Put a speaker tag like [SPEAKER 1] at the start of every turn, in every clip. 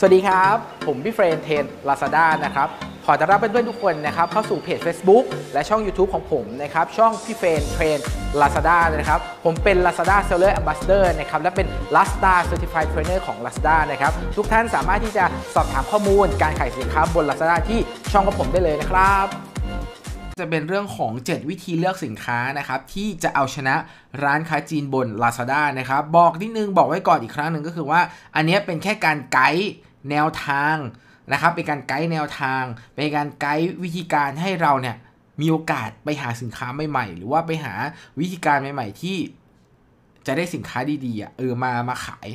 [SPEAKER 1] สวัสดีครับ ผมพี่เฟรนเทนลาซาด้านะครับขอต้อนรับเพื่อนๆทุกคนนะครับเข้าสู่เพจ Facebook และช่อง YouTube ของผมนะครับช่องพี่เฟรนเทรนลาซาด้านะครับผมเป็น Lazada Seller Ambassador นะครับและเป็น Lazada Certified Trainer ของ Lazada นะครับทุกท่านสามารถที่จะสอบถามข้อมูลการขายสินค้าบน Lazada ที่ช่องของผมได้เลยนะครับ จะเป็นเรื่องของ 7 วิธีเลือกสินค้านะครับที่จะเอาชนะร้านค้าจีนบน Lazada นะครับบอกนิดนึงบอกไว้ก่อนอีกครั้งหนึ่งก็คือว่าอันนี้เป็นแค่การไกด์แนวทางนะครับ เป็นการไกด์แนวทางเป็นการไกด์วิธีการให้เราเนี่ยมีโอกาสไปหาสินค้าใหม่ๆหรือว่าไปหาวิธีการใหม่ ๆ ที่จะได้สินค้าดีๆเออมามาขาย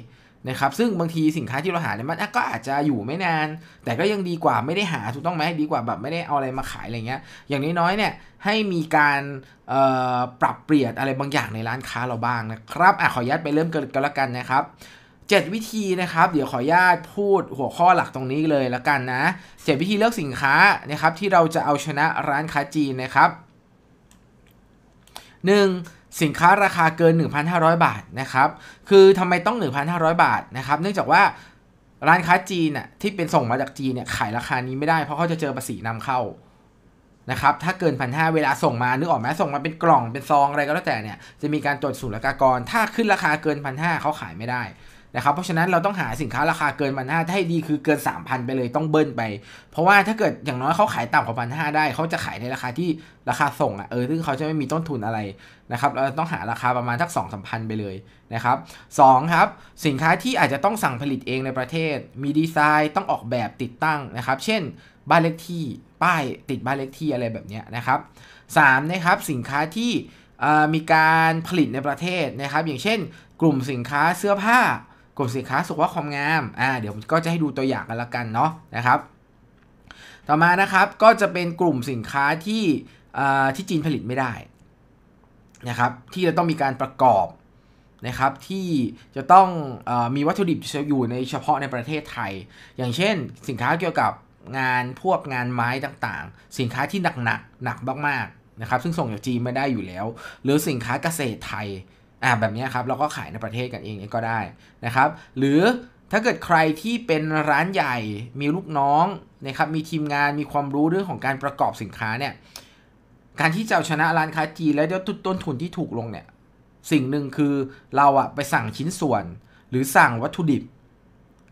[SPEAKER 1] นะครับซึ่งบางทีสินค้าที่เราหาเนี่ยมันก็อาจจะอยู่ไม่นาน แต่ก็ยังดีกว่าไม่ได้หา ถูกต้องไหมดีกว่าแบบไม่ได้เอาอะไรมาขายอะไรเงี้ย อย่างน้อยๆเนี่ยให้มีการปรับเปลี่ยนอะไรบางอย่างในร้านค้าเราบ้างนะครับอ่ะขอญาตไปเริ่มกันแล้วกันนะครับ7 วิธี นะครับ เดี๋ยวขออนุญาตพูดหัวข้อหลักตรงนี้เลยละกันนะ7วิธีเลือกสินค้านะครับที่เราจะเอาชนะร้านค้าจีนนะครับ 1. สินค้าราคาเกิน 1,500 บาทนะครับ คือทำไมต้อง 1,500 บาทนะครับ เนื่องจากว่าร้านค้าจีนน่ะที่เป็นส่งมาจากจีนเนี่ยขายราคานี้ไม่ได้เพราะเขาจะเจอภาษีนำเข้านะครับ ถ้าเกินพันห้าเวลาส่งมานึกออกไหมส่งมาเป็นกล่องเป็นซองอะไรก็แล้วแต่เนี่ยจะมีการตรวจสุลกากรถ้าขึ้นราคาเกินพันห้าเขาขายไม่ได้นะครับ เพราะฉะนั้นเราต้องหาสินค้าราคาเกินพันห้าถ้าให้ดีคือเกิน 3,000 ไปเลย ต้องเบิ้ลไป เพราะว่าถ้าเกิดอย่างน้อยเขาขายต่ำกว่าพันห้าได้เขาจะขายในราคาที่ราคาส่งอ่ะเออซึ่งเขาจะไม่มีต้นทุนอะไรนะครับเราต้องหาราคาประมาณทักสองสามพันไปเลยนะครับสองครับสินค้าที่อาจจะต้องสั่งผลิตเองในประเทศ มีดีไซน์ต้องออกแบบติดตั้งนะครับ เช่นบ้านเลขที่ป้ายติดบ้านเลขที่อะไรแบบนี้นะครับสามนะครับสินค้าที่มีการผลิตในประเทศนะครับอย่างเช่น กลุ่มสินค้าเสื้อผ้ากลุ่มสินค้าสุขภาพความงาม อ่า เดี๋ยวก็จะให้ดูตัวอย่างกันละกันเนาะนะครับ ต่อมานะครับก็จะเป็นกลุ่มสินค้าที่ที่จีนผลิตไม่ได้นะครับ ที่จะต้องมีการประกอบนะครับ ที่จะต้องอมีวัตถุดิบอยู่ในเฉพาะในประเทศไทย อย่างเช่น สินค้าเกี่ยวกับงานพวกงานไม้ต่างๆ สินค้าที่หนักๆหนักมากๆนะครับ ซึ่งส่งจากจีนไม่ได้อยู่แล้ว หรือสินค้าเกษตรไทยอ่าแบบนี้ครับเราก็ขายในประเทศกันเองก็ได้นะครับหรือถ้าเกิดใครที่เป็นร้านใหญ่มีลูกน้องนะครับมีทีมงานมีความรู้เรื่องของการประกอบสินค้าเนี่ยการที่จะเอาชนะร้านค้าจีนและจะต้นทุนที่ถูกลงเนี่ยสิ่งหนึ่งคือเราอะไปสั่งชิ้นส่วน หรือสั่งวัตถุดิบ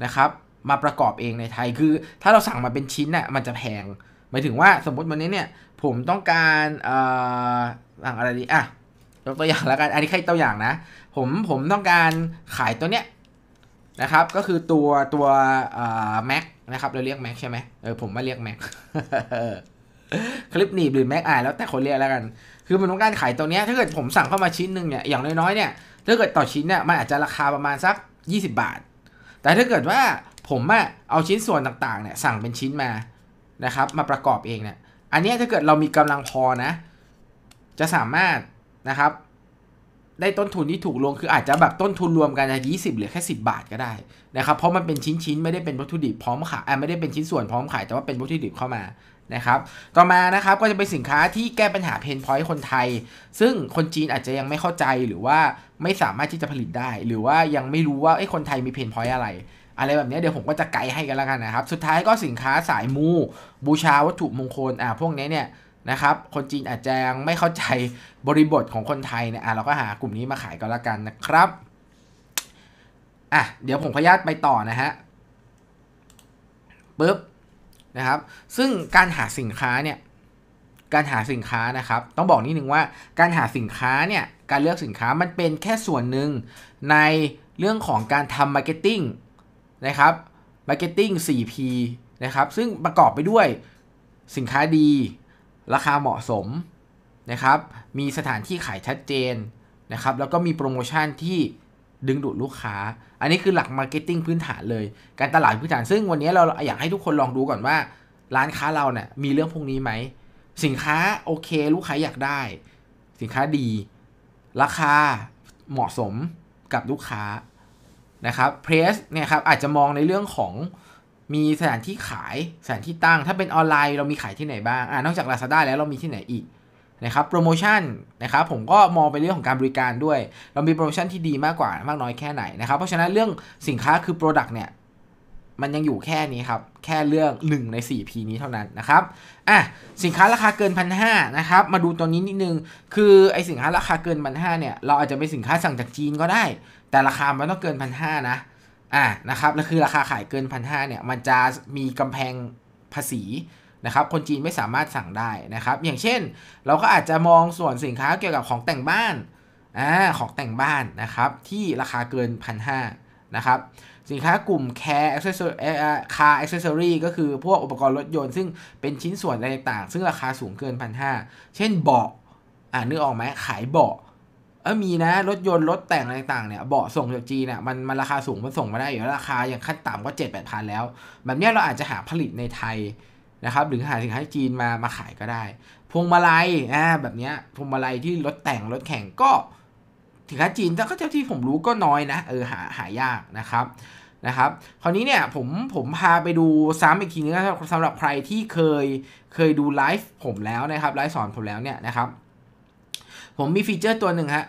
[SPEAKER 1] นะครับมาประกอบเองในไทยคือถ้าเราสั่งมาเป็นชิ้นน่ยมันจะแพง หมายถึงว่าสมมติวันนี้เนี่ยผมต้องการสั่งอะไรดีอ่ะยกตัวอย่างแล้วกัน อันนี้แค่ตัวอย่างนะ ผมผมต้องการขายตัวเนี้ยนะครับ ก็คือตัวตัวแม็กนะครับ เราเรียกแม็กใช่ไหมเออผมไม่เรียกแม็กคลิปหนีบหรือแม็กอ่านแล้วแต่คนเรียกแล้วกัน คือมันต้องการขายตัวเนี้ย ถ้าเกิดผมสั่งเข้ามาชิ้นหนึ่งเนี่ยอย่างน้อยๆเนี่ยถ้าเกิดต่อชิ้นเนี่ยมันอาจจะราคาประมาณสัก 20 บาท แต่ถ้าเกิดว่าผมอะเอาชิ้นส่วนต่างๆเนี่ยสั่งเป็นชิ้นมานะครับ มาประกอบเองเนี่ยอันนี้ถ้าเกิดเรามีกำลังพอนะ จะสามารถนะครับได้ต้นทุนที่ถูกลงคืออาจจะแบบต้นทุนรวมกันจะยี่สิบหรือแค่สิบาทก็ได้นะครับเพราะมันเป็นชิ้นๆไม่ได้เป็นวัตถุดิบพร้อมขายไม่ได้เป็นชิ้นส่วนพร้อมขายแต่ว่าเป็นวัตถุดิบเข้ามานะครับต่อมานะครับก็จะเป็นสินค้าที่แก้ปัญหาเพนพอยต์คนไทย ซึ่งคนจีนอาจจะยังไม่เข้าใจหรือว่าไม่สามารถที่จะผลิตได้ หรือว่ายังไม่รู้ว่าไอ้คนไทยมีเพนพอยต์อะไร อะไรแบบนี้เดี๋ยวผมก็จะไกด์ให้กันแล้วกันนะครับสุดท้ายก็สินค้าสายมู บูชาวัตถุมงคลอ่าพวกนี้เนี่ยนะครับ คนจีนอาจจะยังไม่เข้าใจบริบทของคนไทยเนี่ยอ่ะเราก็หากลุ่มนี้มาขายก็แล้วกันนะครับอ่ะเดี๋ยวผมขยาตไปต่อนะฮะปึ๊บนะครับซึ่งการหาสินค้าเนี่ยการหาสินค้านะครับต้องบอกนิดนึงว่า การหาสินค้าเนี่ยการเลือกสินค้ามันเป็นแค่ส่วนหนึ่งในเรื่องของการทำมาร์เก็ตติ้งนะครับมาร์เก็ตติ้ง 4P นะครับซึ่งประกอบไปด้วยสินค้าดีราคาเหมาะสมนะครับ มีสถานที่ขายชัดเจนนะครับ แล้วก็มีโปรโมชั่นที่ดึงดูดลูกค้า อันนี้คือหลักมาร์เก็ตติ้งพื้นฐานเลย การตลาดพื้นฐาน ซึ่งวันนี้เราอยากให้ทุกคนลองดูก่อนว่า ร้านค้าเราเนะี่ยมีเรื่องพวกนี้ไหม สินค้าโอเค ลูกค้าอยากได้ สินค้าดี ราคาเหมาะสมกับลูกค้านะครับเพรสเนี่ยครับอาจจะมองในเรื่องของมีสถานที่ขายสถานที่ตั้ง ถ้าเป็นออนไลน์เรามีขายที่ไหนบ้างอ่านอกจาก Lazada แล้วเรามีที่ไหนอีกนะครับโปรโมชั่นนะครับผมก็มองไปเรื่องของการบริการด้วย เรามีโปรโมชั่นที่ดีมากกว่ามากน้อยแค่ไหนนะครับเพราะฉะนั้นเรื่องสินค้าคือ Product เนี่ยมันยังอยู่แค่นี้ครับแค่เรื่อง1ใน4 P นี้เท่านั้นนะครับอ่ะสินค้าราคาเกินพันหนะครับ มาดูตัวนี้นิดนึงคือไอสินค้าราคาเกินพันหเนี่ยเราอาจจะเป็นสินค้าสั่งจากจีน ก็ได้แต่ราคามันต้องเกินพันหนะอ่านะครับแล้วคือราคาขายเกินพันห้าเนี่ยมันจะมีกำแพงภาษีนะครับคนจีนไม่สามารถสั่งได้นะครับอย่างเช่น เราก็อาจจะมองส่วนสินค้าเกี่ยวกับของแต่งบ้านอ่าของแต่งบ้านนะครับที่ราคาเกินพันห้านะครับสินค้ากลุ่มแคร์แอคเซสซอรี่คาร์อคเซอรี่ก็คือพวกอุปกรณ์รถยนต์ซึ่งเป็นชิ้นส่วนอะไรต่าง ซึ่งราคาสูงเกินพันห้าเช่นเบาะอ่านึกออกไหมขายเบาะเออมีนะ รถยนต์ รถแต่งอะไรต่างเนี่ย เบาะส่งจากจีนเนี่ยมัน มันราคาสูง มันส่งมาได้อยู่แล้ว ราคา อย่างขั้นต่ำก็เจ็ดแปดพันแล้ว แบบเนี้ยเราอาจจะหาผลิตในไทยนะครับ หรือหาสินค้าจีนมา มาขายก็ได้ พวงมาลัย อ่า แบบเนี้ย พวงมาลัย ที่รถแต่งรถแข่งก็สินค้าจีนแต่ก็เท่าที่ผมรู้ก็น้อยนะ เออ หา หายากนะครับ นะครับ คราวนี้เนี่ย ผม ผมพาไปดูซ้ำอีกทีนึงสำหรับใครที่เคย เคยดูไลฟ์ผมแล้วนะครับ ไลฟ์สอนผมแล้วเนี่ยนะครับผมมีฟีเจอร์ตัวหนึ่งฮะ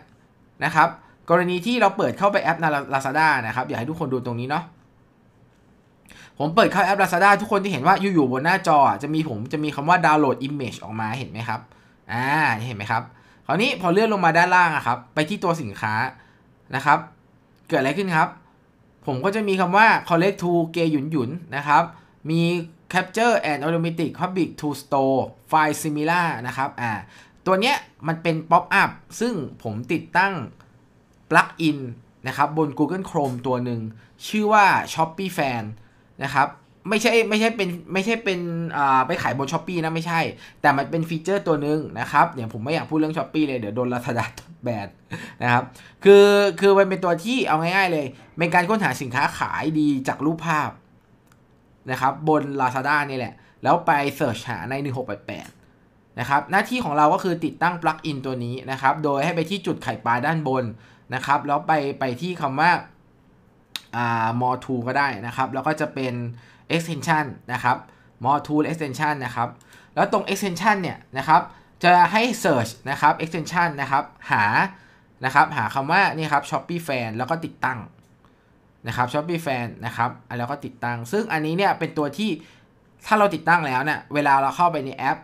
[SPEAKER 1] นะครับ กรณีที่เราเปิดเข้าไปแอปใน Lazada นะครับอยากให้ทุกคนดูตรงนี้เนาะผมเปิดเข้าแอป Lazada ทุกคนที่เห็นว่าอยู่ๆบนหน้าจอจะมีผมจะมีคำว่าดาวน์โหลด Image ออกมาเห็นไหมครับอ่าเห็นไหมครับคราวนี้พอเลื่อนลงมาด้านล่างอะครับ ไปที่ตัวสินค้านะครับ เกิดอะไรขึ้นครับ ผมก็จะมีคำว่า collect to เกหยุนหยุนนะครับ มี capture and automatic public to store file similar นะครับอ่าตัวเนี้ยมันเป็นป๊อปอัพซึ่งผมติดตั้งปลั๊กอินนะครับบน Google Chrome ตัวหนึ่งชื่อว่า s h o p e e Fan นะครับ ไม่ใช่ไม่ใช่เป็นไม่ใช่เป็นไปขายบนช้อปปีนะ ไม่ใช่ แต่มันเป็นฟีเจอร์ตัวหนึ่งนะครับเดี๋ยวผมไม่อยากพูดเรื่องช้อปปีเลย เดี๋ยวโดนลาซาด้าแบนนะครับคือคือมันเป็นตัวที่เอาง่ายๆเลย เป็นการค้นหาสินค้าขายดีจากรูปภาพนะครับบน Lazada นี่แหละ แล้วไปเสิร์ชหาใน1688นะครับหน้าที่ของเราก็คือติดตั้งปลั๊กอินตัวนี้นะครับโดยให้ไปที่จุดไข่ปลาด้านบนนะครับแล้วไปไปที่คำว่าอ่ามอทูก็ได้นะครับแล้วก็จะเป็น extension นะครับมอทู extension นะครับ แล้วตรง extension เนี่ยนะครับจะให้ search นะครับ extension นะครับหานะครับหาคำว่านี่ครับ shopee fan แล้วก็ติดตั้งนะครับ shopee fan นะครับแล้วก็ติดตั้ง ซึ่งอันนี้เนี่ยเป็นตัวที่ถ้าเราติดตั้งแล้วเนี่ยเวลาเราเข้าไปในแอป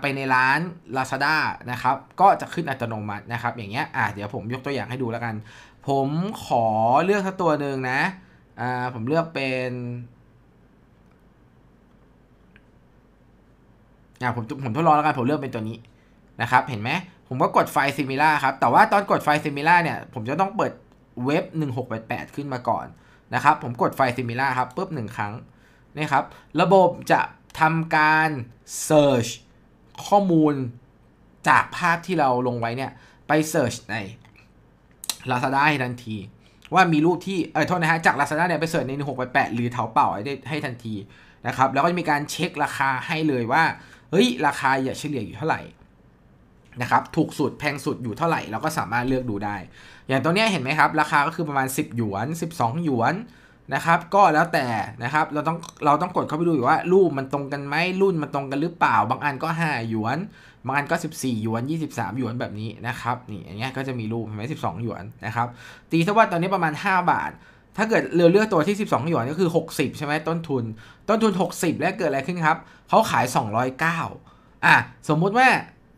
[SPEAKER 1] ไปในร้าน Lazada นะครับ ก็จะขึ้นอัตโนมัตินะครับ อย่างเงี้ยอ่ะเดี๋ยวผมยกตัวอย่างให้ดูแล้วกัน ผมขอเลือกสักตัวหนึ่งนะอ่าผมเลือกเป็นอ่าผมผมทดลองแล้วกัน ผมเลือกเป็นตัวนี้นะครับ เห็นไหม ผมก็กดไฟล์ซิมิล่าครับ แต่ว่าตอนกดไฟล์ซิมิล่าเนี่ย ผมจะต้องเปิดเว็บ 1688 ขึ้นมาก่อนนะครับ ผมกดไฟล์ซิมิล่าครับปุ๊บหนึ่งครั้งนี่ครับ ระบบจะทำการ search ข้อมูลจากภาพที่เราลงไว้เนี่ย ไปเซิร์ชใน Lazada ให้ทันที ว่ามีรูปที่เออโทษนะฮะจาก Lazada เนี่ยไปเสิร์ชใน6ไป8หรือเถาเป่าให้ได้ให้ทันทีนะครับแล้วก็จะมีการเช็คราคาให้เลยว่า เฮ้ย ราคาอย่าเฉลี่ยอยู่เท่าไหร่นะครับถูกสุดแพงสุดอยู่เท่าไหร่เราก็สามารถเลือกดูได้ อย่างตัวเนี้ยเห็นไหมครับ ราคาก็คือประมาณ 10หยวน 12หยวนนะครับก็แล้วแต่นะครับเราต้องเราต้องกดเข้าไปดูอยู่ว่ารูปมันตรงกันไหมรุ่นมันตรงกันหรือเปล่า บางอันก็ 5หยวน บางอันก็ 14หยวน 23หยวนแบบนี้นะครับนี่อย่างเงี้ยก็จะมีรูปเห็นไหมสิหยวนนะครับตีซะว่าตอนนี้ประมาณ 5 บาท ถ้าเกิดเรือเลือกตัวที่12หยวนก็คือ 60ใช่ไหมต้นทุนต้นทุน 60 แล้วเกิดอะไรขึ้นครับเขาขาย 209อ่ะสมมุติว่า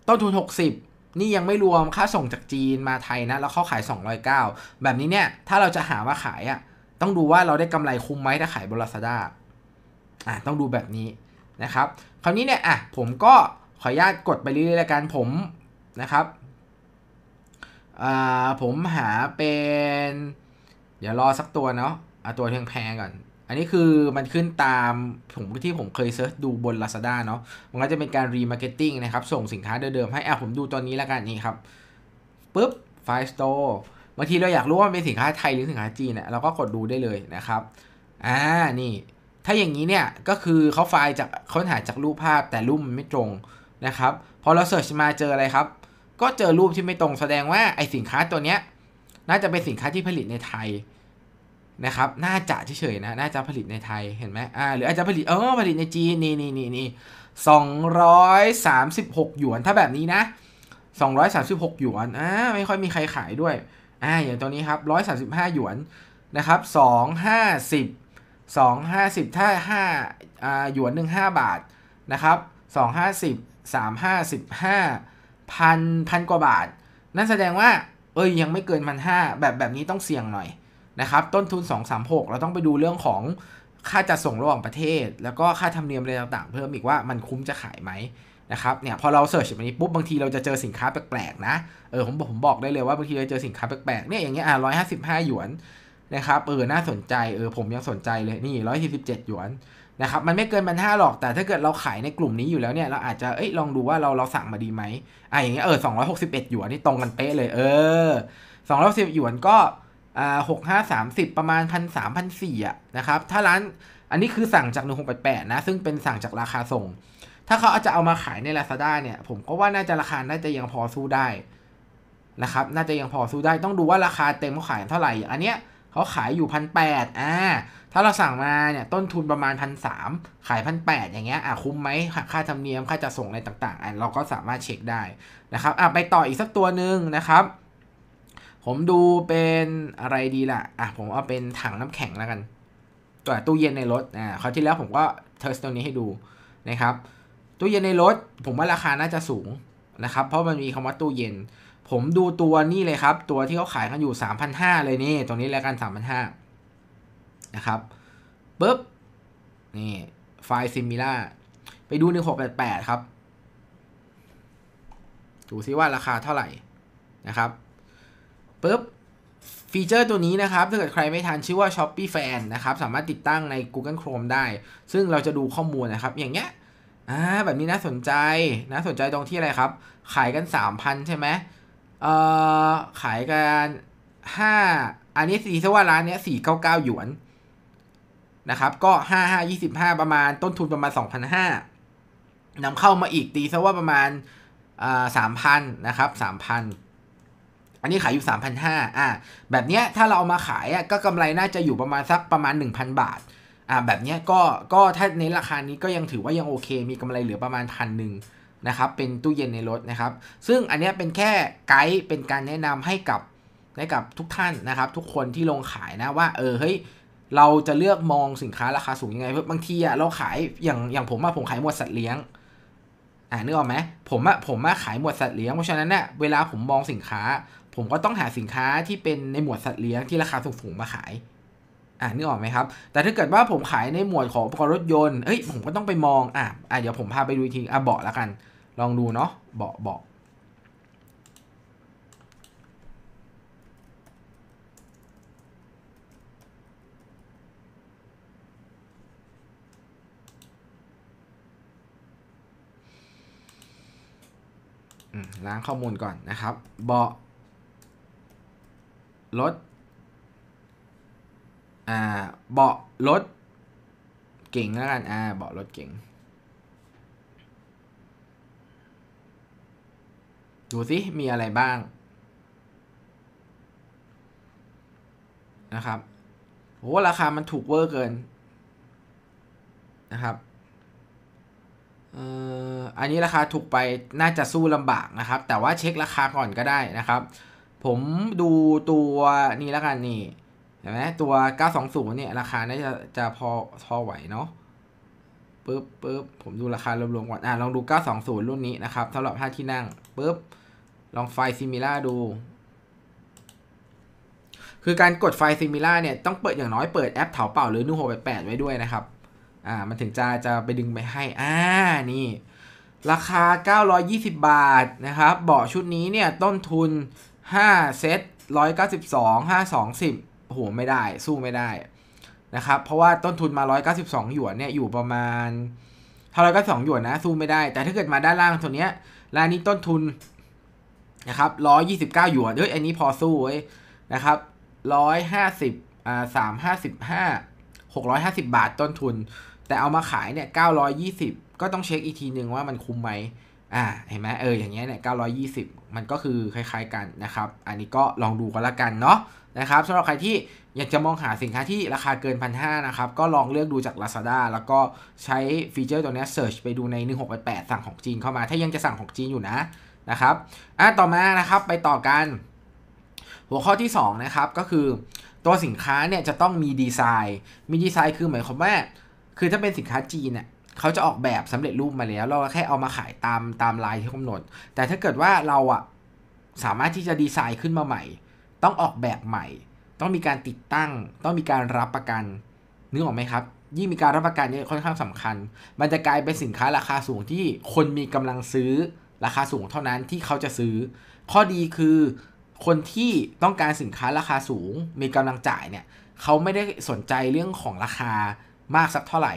[SPEAKER 1] ต้นทุน 60 นี่ยังไม่รวมค่าส่งจากจีนมาไทยนะแล้วเขาขาย 209 แบบนี้เนี่ยถ้าเราจะหาว่าขายอะ่ะต้องดูว่าเราได้กำไรคุ้มไหมถ้าขายบนลาซาด้าอ่ะต้องดูแบบนี้นะครับ คราวนี้เนี่ย อ่ะ ผมก็ขออนุญาตกดไปเรื่อยๆแล้วกันผมนะครับ อ่า ผมหาเป็น เดี๋ยวรอสักตัวเนาะเอาตัวแพงๆก่อน อันนี้คือมันขึ้นตามผมที่ผมเคยเซิร์ชดูบน Lazada เนาะมันก็จะเป็นการรีมาร์เก็ตติ้งนะครับ ส่งสินค้าเดิมๆให้ อ่ะผมดูตอนนี้แล้วกันนี่ครับ ปุ๊บ ไฟสโตร์บางทีเราอยากรู้ว่ามันเป็นสินค้าไทยหรือสินค้าจีนเนี่ยเราก็กดดูได้เลยนะครับ อ่า นี่ ถ้าอย่างนี้เนี่ยก็คือเขาไฟล์จากค้นหาจากรูปภาพแต่รูปมันไม่ตรง นะครับ พอเราเสิร์ชมาเจออะไรครับก็เจอรูปที่ไม่ตรงแสดงว่าไอสินค้าตัวเนี้ยน่าจะเป็นสินค้าที่ผลิตในไทยนะครับน่าจะเฉยๆนะ น่าจะผลิตในไทยเห็นไหมอ่าหรืออาจจะผลิตเออผลิตในจีนนี่นี่นี่นี่สองร้อยสามสิบหกหยวนถ้าแบบนี้นะสองร้อยสามสิบหกหยวนอ่าไม่ค่อยมีใครขายด้วยอ่าอย่างตัวนี้ครับ 135 หยวนนะครับ 250 250 ถ้า5อ่าหยวนหนึ่งบาทนะครับ 250 3 5 5พันพันกว่าบาท นั่นแสดงว่า เอ้ยยังไม่เกินพันห้าแบบแบบนี้ต้องเสี่ยงหน่อยนะครับ ต้นทุน 236 เราต้องไปดูเรื่องของค่าจัดส่งระหว่างประเทศ แล้วก็ค่าธรรมเนียมอะไรต่างๆ เพิ่มอีกว่ามันคุ้มจะขายไหมนะครับเนี่ยพอเราเสิร์ชแบบนี้ปุ๊บบางที เราจะเจอสินค้าแปลกๆนะเออผมผมบอกได้เลยว่า บางทีเราเจอสินค้าแปลกๆเนี่ยอย่างเงี้ยอ่ะร้อยห้าสิบห้าหยวนนะครับเออน่าสนใจเออผมยังสนใจเลยนี่ร้อยสี่สิบเจ็ดหยวนนะครับมันไม่เกินมันห้าหรอกแต่ถ้าเกิดเราขายในกลุ่มนี้อยู่แล้วเนี่ยเราอาจจะเอ้ยลองดูว่าเราเราสั่งมาดีไหมอ่ะอย่างเงี้ยเออสองร้อยหกสิบเอ็ดหยวนนี่ตรงกันเป๊ะเลยเออสองร้อยสิบหยวนก็อ่าหกห้าสามสิบประมาณพันสามพันสี่อ่ะนะครับถ้าร้านอันนี้คือสั่งจากหนึ่งหกแปดแปดนะซึ่งเป็นสั่งจากราคาส่งถ้าเขาเอาจะเอามาขายใน Lazada เนี่ย ผมก็ว่าน่าจะราคา น่าจะยังพอสู้ได้ นะครับ น่าจะยังพอสู้ได้ ต้องดูว่าราคาเต็มเขาขายเท่าไหร่ อันเนี้ยเขาขายอยู่พันแปดอ่า ถ้าเราสั่งมาเนี่ยต้นทุนประมาณพันสามขายพันแปดอย่างเงี้ย อ่ะคุ้มไหม ค่าธรรมเนียมค่าจะส่งอะไรต่าง ๆอ่ะเราก็สามารถเช็คได้นะครับ อ่ะไปต่ออีกสักตัวหนึ่งนะครับ ผมดูเป็นอะไรดีล่ะ อ่ะผมเอาเป็นถังน้ำแข็งแล้วกันตัวตู้เย็นในรถ อ่าคราวที่แล้วผมก็เทสตัวนี้ให้ดูนะครับตู้เย็นในรถ ผมว่าราคาน่าจะสูงนะครับ เพราะมันมีคำว่าตู้เย็น ผมดูตัวนี่เลยครับ ตัวที่เขาขายกันอยู่ 3,500 เลยนี่ตรงนี้แล้วกัน 3,500 นะครับปึ๊บ นี่ ไฟซิมิล่า ไปดู1688 ครับ ดูซิว่าราคาเท่าไหร่นะครับปึ๊บ ฟีเจอร์ตัวนี้นะครับถ้าเกิดใครไม่ทันชื่อว่า Shopee Fan นะครับ สามารถติดตั้งใน Google Chrome ได้ ซึ่งเราจะดูข้อมูลนะครับ อย่างเงี้ยอ่าแบบนี้น่าสนใจน่าสนใจตรงที่อะไรครับ ขายกันสามพันใช่ไหมเอ่อขายกันห้าอันนี้สีซะว่าร้านเนี้ยสี่เก้าเก้าหยวนนะครับ ก็ห้าห้ายี่สิบห้าประมาณต้นทุนประมาณสองพันห้านำเข้ามาอีกตีซะว่าประมาณสามพันนะครับสามพันอันนี้ขายอยู่สามพันห้าอ่าแบบเนี้ยถ้าเราเอามาขายอ่ะก็กำไรน่าจะอยู่ประมาณสักประมาณหนึ่งพันบาทอ่าแบบเนี้ยก็ก็ถ้าเน้นราคานี้ก็ยังถือว่ายังโอเค มีกำไรเหลือประมาณพันหนึ่งนะครับเป็นตู้เย็นในรถนะครับซึ่งอันเนี้ยเป็นแค่ไกด์เป็นการแนะนำให้กับให้กับทุกท่านนะครับทุกคนที่ลงขายนะว่าเออเฮ้ยเราจะเลือกมองสินค้าราคาสูงยังไงเพราะบางทีอะเราขายอย่างอย่างผมอะผมขายหมวดสัตว์เลี้ยงอ่านึกออกไหมผมอะผมอะขายหมวดสัตว์เลี้ยงเพราะฉะนั้นเนี่ยเวลาผมมองสินค้า ผมก็ต้องหาสินค้าที่เป็นในหมวดสัตว์เลี้ยงที่ราคาสูงๆมาขาย่ะนึกออกไหมครับ แต่ถ้าเกิดว่าผมขายในหมวดของอุปกรณ์รถยนต์เฮ้ย ผมก็ต้องไปมอง อ่ะอ่ะเดี๋ยวผมพาไปดูที อ่ะเบาะละกัน ลองดูเนาะ เบาะเบาะล้างข้อมูลก่อนนะครับ เบาะรถอ่าเบาะรถเก่งแล้วกันอ่าเบาะรถเก่งดูสิมีอะไรบ้าง นะครับโอ้ราคามันถูกเวอร์เกิน นะครับอันนี้ราคาถูกไปน่าจะสู้ลำบากนะครับ แต่ว่าเช็คราคาก่อนก็ได้นะครับ ผมดูตัวนี้แล้วกันนี่ห็นไหมตัว 920 เนี่ย ราคาน่าจะจะพอพอไหวเนาะปึ๊บปึ๊บผมดูราคารวมๆก่อนอ่ะลองดู 920 รุ่นนี้นะครับสำหรับ5ที่นั่งปึ๊บลองไฟซิมิล่าดู คือการกดไฟซิมิล่าเนี่ย ต้องเปิดอย่างน้อยเปิดแอปเถาเป่า หรือนู่หกแปดไว้ด้วยนะครับอ่ามันถึงจะจะไปดึงไปให้ อ่านี่ ราคา 920 บาท นะครับ เบาะชุดนี้เนี่ย ต้นทุน 5 เซต192 5 2 0โห ไม่ได้ สู้ไม่ได้นะครับ เพราะว่าต้นทุนมา 192หยวนเนี่ย อยู่ประมาณถ้า192หยวนนะ สู้ไม่ได้ แต่ถ้าเกิดมาด้านล่างตัวเนี้ยร้านนี้ต้นทุนนะครับ 129หยวนเอ้ย อันนี้พอสู้เว้ยนะครับ 150อ่าม5 5 650 บาทต้นทุน แต่เอามาขายเนี่ย 920 ก็ต้องเช็คอีกทีหนึ่งว่ามันคุ้มไหมอ่าเห็นไหมเออ อย่างเงี้ยเนี่ย 920 มันก็คือคล้ายๆกันนะครับ อันนี้ก็ลองดูกันละกันเนาะนะครับสำหรับใครที่อยากจะมองหาสินค้าที่ราคาเกินพันห้านะครับ ก็ลองเลือกดูจาก Lazada แล้วก็ใช้ฟีเจอร์ตัวนี้เ e ิร์ชไปดูใน 1688 สั่งของจีนเข้ามา ถ้ายังจะสั่งของจีนอยู่นะ นะครับอ่ะต่อมา นะครับ ไปต่อกัน หัวข้อที่2นะครับ ก็คือตัวสินค้า เนี่ย จะต้องมีดีไซน์ มีดีไซน์คือหมายความว่า คือถ้าเป็นสินค้าจีน เนี่ยเขาจะออกแบบสำเร็จรูปมาแล้ว เราแค่เอามาขายตาม ตามลายที่กำหนด แต่ถ้าเกิดว่าเราอะสามารถที่จะดีไซน์ขึ้นมาใหม่ต้องออกแบบใหม่ ต้องมีการติดตั้ง ต้องมีการรับประกันนึกออกไหมครับยิ่งมีการรับประกันเนี่ยค่อนข้างสำคัญ มันจะกลายเป็นสินค้าราคาสูงที่คนมีกำลังซื้อราคาสูง เท่านั้นที่เขาจะซื้อ ข้อดีคือคนที่ต้องการสินค้าราคาสูง มีกำลังจ่ายเนี่ยเขาไม่ได้สนใจเรื่องของราคามากสักเท่าไหร่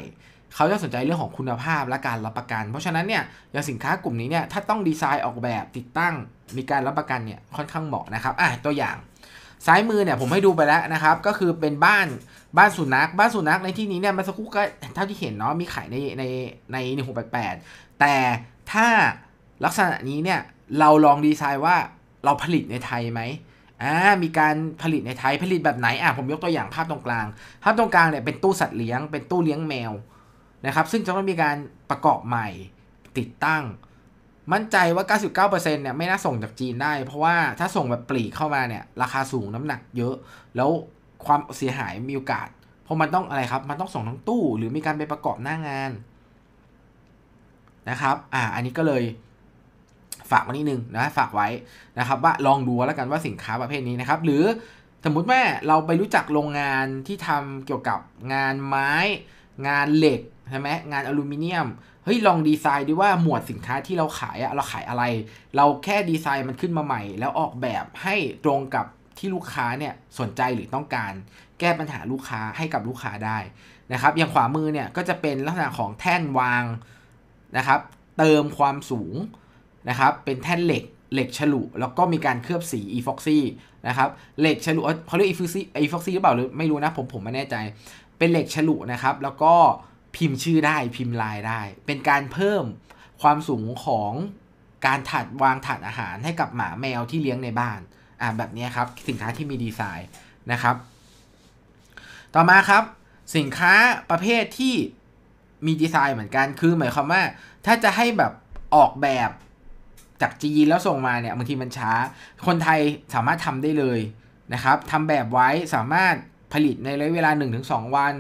[SPEAKER 1] เขาจะสนใจเรื่องของคุณภาพและการรับประกัน เพราะฉะนั้นเนี่ยอย่างสินค้ากลุ่มนี้เนี่ยถ้าต้องดีไซน์ออกแบบติดตั้งมีการรับประกันเนี่ยค่อนข้างเหมาะนะครับอ่ะตัวอย่างซ้ายมือเนี่ยผมให้ดูไปแล้วนะครับ ก็คือเป็นบ้านบ้านสุนัข บ้านสุนัขในที่นี้เนี่ยมันสักครู่ก็เท่าที่เห็นเนาะมีขายในในในหนึ่งหกแปดแปดแต่ถ้าลักษณะนี้เนี่ยเราลองดีไซน์ว่าเราผลิตในไทยไหมอ่ามีการผลิตในไทยผลิตแบบไหนอ่ะผมยกตัวอย่างภาพตรงกลาง ภาพตรงกลางเนี่ยเป็นตู้สัตว์เลี้ยงเป็นตู้เลี้ยงแมวนะครับ ซึ่งจะต้องมีการประกอบใหม่ติดตั้งมั่นใจว่า 99%เนี่ย ไม่น่าส่งจากจีนได้ เพราะว่าถ้าส่งแบบปลีกเข้ามาเนี่ย ราคาสูง น้ำหนักเยอะ แล้วความเสียหายมีโอกาสเพราะมันต้องอะไรครับ มันต้องส่งทั้งตู้ หรือมีการไปประกอบหน้างาน นะครับ อ่า อันนี้ก็เลยฝากมานิดนึงนะ ฝากไว้นะครับ ว่าลองดูแล้วกันว่าสินค้าประเภทนี้นะครับ หรือสมมุติว่าเราไปรู้จักโรงงานที่ทำเกี่ยวกับงานไม้ งานเหล็กใช่ไหมงานอลูมิเนียม เฮ้ยลองดีไซน์ดูว่าหมวดสินค้าที่เราขายอะเราขายอะไร เราแค่ดีไซน์มันขึ้นมาใหม่ แล้วออกแบบให้ตรงกับที่ลูกค้าเนี่ยสนใจหรือต้องการแก้ปัญหาลูกค้าให้กับลูกค้าได้นะครับอย่างขวามือเนี่ย ก็จะเป็นลักษณะของแท่นวางนะครับเติมความสูงนะครับเป็นแท่นเหล็กเหล็กฉลุแล้วก็มีการเคลือบสีอีฟ็อกซี่นะครับเหล็กฉลุเขาเรียกอีฟ็อกซี่อีฟ็อกซี่หรือเปล่าหรือไม่รู้นะผมผมไม่แน่ใจ เป็นเหล็กฉลุนะครับแล้วก็พิมพ์ชื่อได้พิมพ์ลายได้ เป็นการเพิ่มความสูงของการถัดวางถัดอาหาร ให้กับหมาแมวที่เลี้ยงในบ้านอ่าแบบนี้ครับสินค้าที่มีดีไซน์นะครับ ต่อมาครับ สินค้าประเภทที่มีดีไซน์เหมือนกันคือหมายความว่าถ้าจะให้แบบออกแบบจากจีนแล้วส่งมาเนี่ยบางทีมันช้า คนไทยสามารถทำได้เลยนะครับทำแบบไว้สามารถผลิตในระยะเวลา 1-2 วัน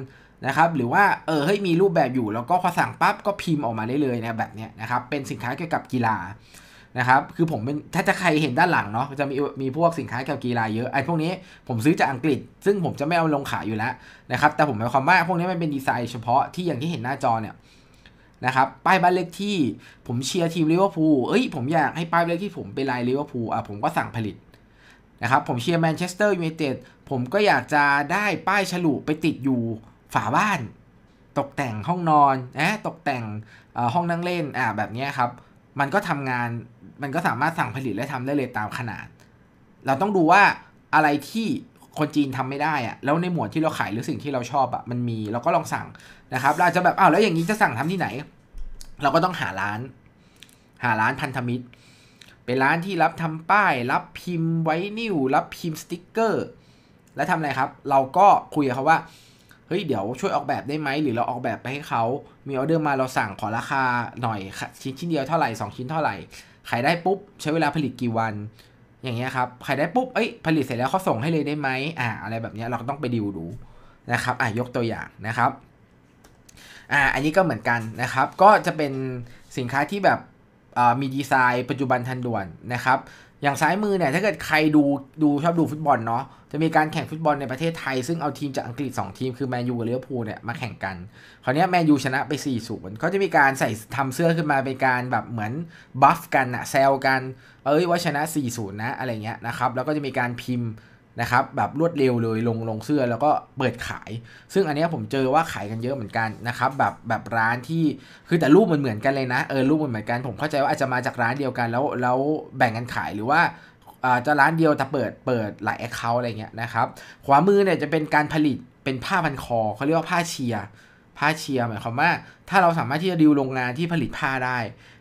[SPEAKER 1] นะครับหรือว่าเออเฮ้ยมีรูปแบบอยู่แล้วก็พอสั่งปั๊บก็พิมพ์ออกมาได้เลยนะแบบเนี้ยนะครับเป็นสินค้าเกี่ยวกับกีฬานะครับคือผมเป็นถ้าจะใครเห็นด้านหลังเนาะจะมีมีพวกสินค้าเกี่ยวกับกีฬาเยอะไอ้พวกนี้ผมซื้อจากอังกฤษ ซึ่งผมจะไม่เอาลงขายอยู่แล้วนะครับแต่ผมหมายความว่าพวกนี้มันเป็นดีไซน์เฉพาะที่อย่างที่เห็นหน้าจอเนี่ยนะครับป้ายบ้านเลขที่ผมเชียร์ทีมลิเวอร์พูลเอ้ยผมอยากให้ป้ายเลขที่ผมเป็นลายลิเวอร์พูลอ่ะผมก็สั่งผลิตนะครับผมเชียร์แมนเชสเตอร์ยูไนเต็ดผมก็อยากจะได้ป้ายฉลุไปติดอยู่ฝาบ้าน ตกแต่งห้องนอนนะตกแต่งห้องนั่งเล่นอ่าแบบนี้ครับ มันก็ทำงาน มันก็สามารถสั่งผลิตและทำได้เลยตามขนาด เราต้องดูว่าอะไรที่คนจีนทำไม่ได้อะแล้วในหมวดที่เราขายหรือสิ่งที่เราชอบอะมันมีเราก็ลองสั่งนะครับ เราจะแบบอ้าวแล้วอย่างนี้จะสั่งทำที่ไหน เราก็ต้องหาร้าน หาร้านพันธมิตร เป็นร้านที่รับทำป้าย รับพิมพ์ไว้นิวรับพิมพ์สติกเกอร์ แล้วทำอะไรครับ เราก็คุยกับเขาว่าเฮ้ยเดี๋ยวช่วยออกแบบได้ไหมหรือเราออกแบบไปให้เขามีออเดอร์มาเราสั่งขอราคาหน่อย ชิ้นชิ้นเดียวเท่าไหร่2ชิ้นเท่าไหร่ขายได้ปุ๊บใช้เวลาผลิตกี่วันอย่างเงี้ยครับขายได้ปุ๊บเอ้ยผลิตเสร็จแล้วเขาส่งให้เลยได้ไหมอ่าอะไรแบบเนี้ยเราก็ต้องไปดิวดูนะครับอ่ะยกตัวอย่างนะครับอ่าอันนี้ก็เหมือนกันนะครับ ก็จะเป็นสินค้าที่แบบมีดีไซน์ ปัจจุบันทันด่วนนะครับอย่างซ้ายมือเนี่ยถ้าเกิดใครดูดูชอบดูฟุตบอลเนาะจะมีการแข่งฟุตบอลในประเทศไทยซึ่งเอาทีมจากอังกฤษ 2 ทีมคือแมนยูกับล้เวอพูเนี่ยมาแข่งกันคราวนี้แมนยูชนะไป4์เขาจะมีการใส่ทำเสื้อขึ้นมาเป็นการแบบเหมือนบัฟกันอะแซวกันเอ้ยว่าชนะ4ูนะอะไรเงี้ยนะครับแล้วก็จะมีการพิมพ์นะครับแบบรวดเร็วเลยลงลงเสื้อแล้วก็เปิดขาย ซึ่งอันนี้ผมเจอว่าขายกันเยอะเหมือนกันนะครับแบบแบบร้านที่คือแต่รูปมันเหมือนกันเลยนะเออรูปมันเหมือนกัน ผมเข้าใจว่าอาจจะมาจากร้านเดียวกัน แล้วแล้วแบ่งกันขายหรือว่าจะร้านเดียวแต่เปิดเปิดหลายแอคเคาท์อะไรเงี้ยนะครับขวามือเนี่ยจะเป็นการผลิตเป็นผ้าพันคอเขาเรียกว่าผ้าเชียร์ผ้าเชียร์หมายความว่า ถ้าเราสามารถที่จะดิวโรงงานที่ผลิตผ้าได้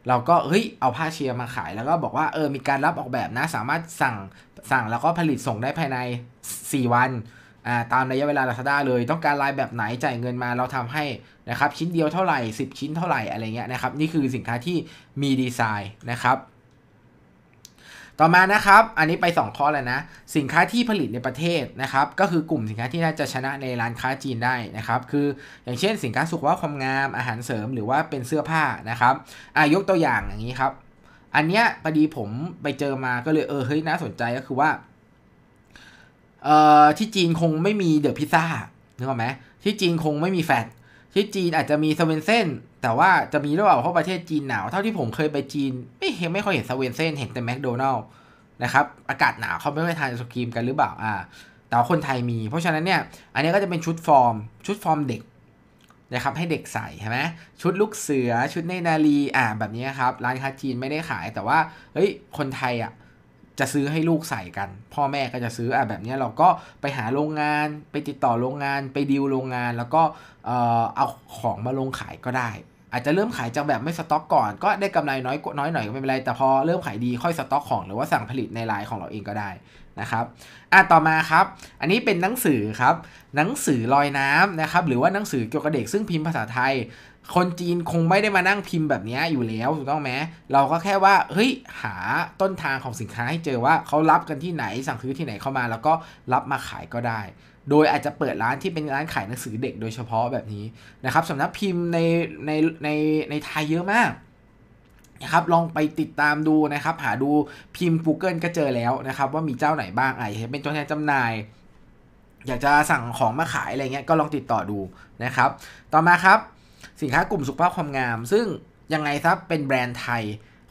[SPEAKER 1] เราก็เฮ้ยเอาผ้าเชียร์มาขาย แล้วก็บอกว่าเออมีการรับออกแบบนะสามารถสั่งสั่งแล้วก็ผลิตส่งได้ภายใน 4 วันอ่าตามระยะเวลาาซาด้าเลย ต้องการลายแบบไหนจ่ายเงินมาเราทำให้นะครับชิ้นเดียวเท่าไหร่ 10 ชิ้นเท่าไหร่อะไรเงี้ยนะครับนี่คือสินค้าที่มีดีไซน์นะครับต่อมานะครับ อันนี้ไป2ข้อแล้วนะ สินค้าที่ผลิตในประเทศนะครับ ก็คือกลุ่มสินค้าที่น่าจะชนะในร้านค้าจีนได้นะครับ คืออย่างเช่นสินค้าสุขภาพความงามอาหารเสริมหรือว่าเป็นเสื้อผ้านะครับ อายกตัวอย่างอย่างนี้ครับ อันเนี้ยพอดีผมไปเจอมาก็เลยเออเฮ้ยน่าสนใจก็คือว่า เอ่อที่จีนคงไม่มีเดอะพิซซ่านึกออกไหม ที่จีนคงไม่มีแฟต ที่จีนอาจจะมีเซเว่นเซนแต่ว่าจะมีหรือเปล่าเพราะประเทศจีนหนาวเท่าที่ผมเคยไปจีน ไม่เห็นไม่ค่อยเห็นสเวนเซนเห็นแต่แมคโดนัลล์นะครับ อากาศหนาวเขาไม่ค่อยทานไอศครีมกันหรือเปล่าอ่าแต่คนไทยมี เพราะฉะนั้นเนี่ย อันนี้ก็จะเป็นชุดฟอร์มชุดฟอร์มเด็กนะครับให้เด็กใส่ใช่ไหมชุดลูกเสือชุดในนาลีอ่าแบบนี้ครับ ร้านค้าจีนไม่ได้ขายแต่ว่าเฮ้ยคนไทยอ่ะจะซื้อให้ลูกใส่กัน พ่อแม่ก็จะซื้ออ่าแบบนี้เราก็ไปหาโรงงาน ไปติดต่อโรงงาน ไปดีลโรงงาน แล้วก็เอาของมาลงขายก็ได้อาจจะเริ่มขายจากแบบไม่สต็อกก่อนก็ได้กำไรน้อยน้อยหน่อยก็ไม่เป็นไรแต่พอเริ่มขายดีค่อยสต็อกของหรือว่าสั่งผลิตในไลน์ของเราเองก็ได้นะครับอ่ะต่อมาครับ อันนี้เป็นหนังสือครับ หนังสือลอยน้ำนะครับหรือว่าหนังสือเกี่ยวกับเด็กซึ่งพิมพ์ภาษาไทย คนจีนคงไม่ได้มานั่งพิมพ์แบบนี้อยู่แล้วถูกต้องไหมเราก็แค่ว่าเฮ้ยหาต้นทางของสินค้าให้เจอว่าเขารับกันที่ไหน สั่งซื้อที่ไหนเข้ามา แล้วก็รับมาขายก็ได้โดยอาจจะเปิดร้านที่เป็นร้านขายหนังสือเด็กโดยเฉพาะแบบนี้นะครับสำนักพิมพ์ในในในในไทยเยอะมากนะครับลองไปติดตามดูนะครับ หาดูพิมพ์ Google ก็เจอแล้วนะครับ ว่ามีเจ้าไหนบ้างไอ้เป็นตัวแทนจำหน่าย อยากจะสั่งของมาขายอะไรเงี้ยก็ลองติดต่อดูนะครับ ต่อมาครับสินค้ากลุ่มสุขภาพความงาม ซึ่งยังไงครับเป็นแบรนด์ไทย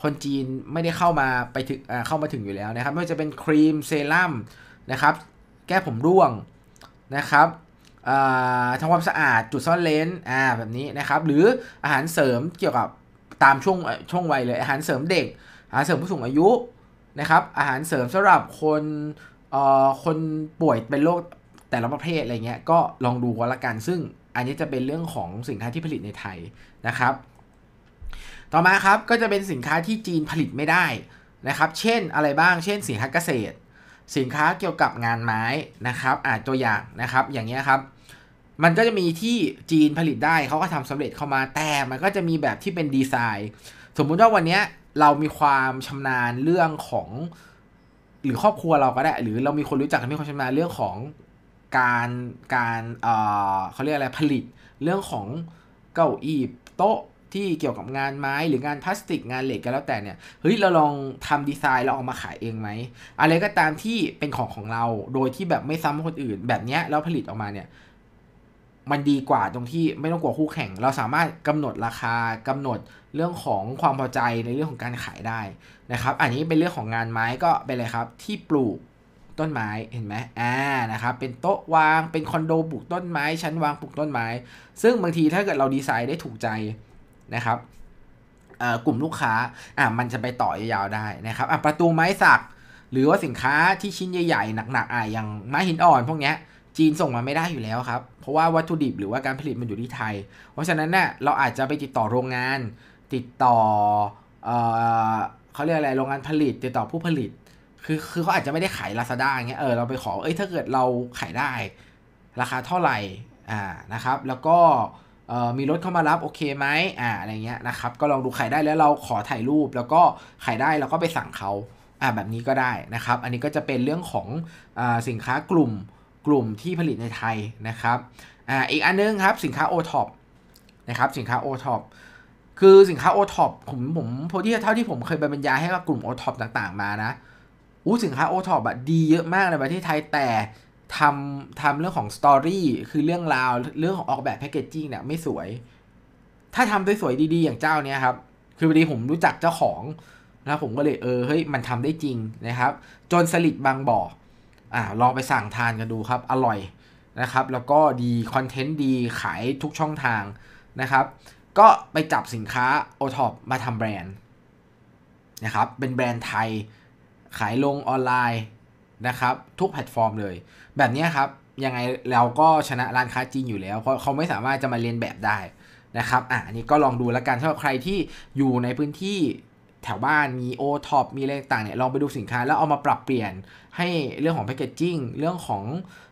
[SPEAKER 1] คนจีนไม่ได้เข้ามาไปถึงเข้ามาถึงอยู่แล้วนะครับไม่ว่าจะเป็นครีมเซรั่มนะครับแก้ผมร่วงนะครับทำความสะอาด จุดซ่อนเลนส์แบบนี้นะครับ หรืออาหารเสริมเกี่ยวกับตามช่วงช่วงวัยเลย อาหารเสริมเด็ก อาหารเสริมผู้สูงอายุนะครับ อาหารเสริมสำหรับคนคนป่วยเป็นโรคแต่ละประเภทอะไรเงี้ย ก็ลองดูกันละกัน ซึ่ง อันนี้จะเป็นเรื่องของสินค้าที่ผลิตในไทยนะครับ ต่อมาครับก็จะเป็นสินค้าที่จีนผลิตไม่ได้นะครับ เช่นอะไรบ้าง เช่น สินค้าเกษตรสินค้าเกี่ยวกับงานไม้นะครับอ่าตัวอย่างนะครับ อย่างเงี้ยครับ มันก็จะมีที่จีนผลิตได้เขาก็ทำสำเร็จเข้ามา แต่มันก็จะมีแบบที่เป็นดีไซน์ สมมุติว่าวันเนี้ยเรามีความชำนาญเรื่องของ หรือครอบครัวเราก็ได้ หรือเรามีคนรู้จักที่มีความชำนาญเรื่องของการการเอ่อเขาเรียกอะไร ผลิตเรื่องของเก้าอี้โต๊ะที่เกี่ยวกับงานไม้หรืองานพลาสติกงานเหล็กก็แล้วแต่เนี่ย เฮ้ยเราลองทำดีไซน์เราเอามาขายเองไหมอะไรก็ตามที่เป็นของของเราโดยที่แบบไม่ซ้ำคนอื่น แบบเนี้ยแล้วผลิตออกมาเนี่ยมันดีกว่าตรงที่ไม่ต้องกลัวคู่แข่ง เราสามารถกำหนดราคากำหนดเรื่องของความพอใจในเรื่องของการขายได้นะครับอันนี้เป็นเรื่องของงานไม้ก็เป็นอะไรครับ ที่ปลูกต้นไม้เห็นไหมอ่านะครับเป็นโต๊ะวางเป็นคอนโดปลูกต้นไม้ชั้นวางปลูกต้นไม้ ซึ่งบางทีถ้าเกิดเราดีไซน์ได้ถูกใจนะครับกลุ่มลูกค้าอ่ะมันจะไปต่อยาวได้นะครับอ่ะประตูไม้สัก หรือว่าสินค้าที่ชิ้นใหญ่ๆหนักๆอ่ะอย่าง ไม้หินอ่อนพวกเนี้ยจีนส่งมาไม่ได้อยู่แล้วครับ เพราะว่าวัตถุดิบหรือว่าการผลิตมันอยู่ที่ไทย เพราะฉะนั้นเนี่ยเราอาจจะไปติดต่อโรงงาน ติดต่อเออเขาเรียกอะไร โรงงานผลิต ติดต่อผู้ผลิต คือ คือเขาอาจจะไม่ได้ขายลาซาด้าเงี้ย เออ เราไปขอ เอ้ย ถ้าเกิดเราขายได้ ราคาเท่าไหร่อ่านะครับ แล้วก็มีรถเข้ามารับ โอเคไหมอ่าอะไรเงี้ยนะครับก็ลองดูขายได้แล้วเราขอถ่ายรูปแล้วก็ขายได้เราก็ไปสั่งเขาอ่าแบบนี้ก็ได้นะครับ อันนี้ก็จะเป็นเรื่องของอสินค้ากลุ่มกลุ่มที่ผลิตในไทยนะครับอ่าอีกอันนึงครับสินค้า o t o p นะครับสินค้า o t o p คือสินค้า o t o p ผมผมพอที่เท่าที่ผมเคยไปบรรยายให้กับกลุ่ม o t o p ต่างๆมานะอู้สินค้า o t o p อะดีเยอะมากในประเทศไทยแต่ทำทำเรื่องของสตอรี่คือเรื่องราวเรื่องของออกแบบแพคเกจจิ้งเนี่ยไม่สวย ถ้าทำได้สวยดีๆ อย่างเจ้าเนี้ยครับคือพอดีผมรู้จักเจ้าของนะผมก็เลยเออเฮ้ย มันทำได้จริงนะครับ จนสลิดบางบ่ออ่าลองไปสั่งทานกันดูครับ อร่อยนะครับ แล้วก็ดีคอนเทนต์ดีขายทุกช่องทางนะครับก็ไปจับสินค้าโอท็อปมาทำแบรนด์นะครับเป็นแบรนด์ไทย ขายลงออนไลน์นะครับ ทุกแพลตฟอร์มเลย แบบนี้ครับ ยังไงเราก็ชนะร้านค้าจีนอยู่แล้ว เพราะเขาไม่สามารถจะมาเรียนแบบได้นะครับ อ่ะ อันนี้ก็ลองดูแล้วกันถ้าใครที่อยู่ในพื้นที่แถวบ้านมีโอท็อปมีอะไรต่างเนี่ย ลองไปดูสินค้าแล้วเอามาปรับเปลี่ยนให้เรื่องของแพคเกจจิ้งเรื่องของ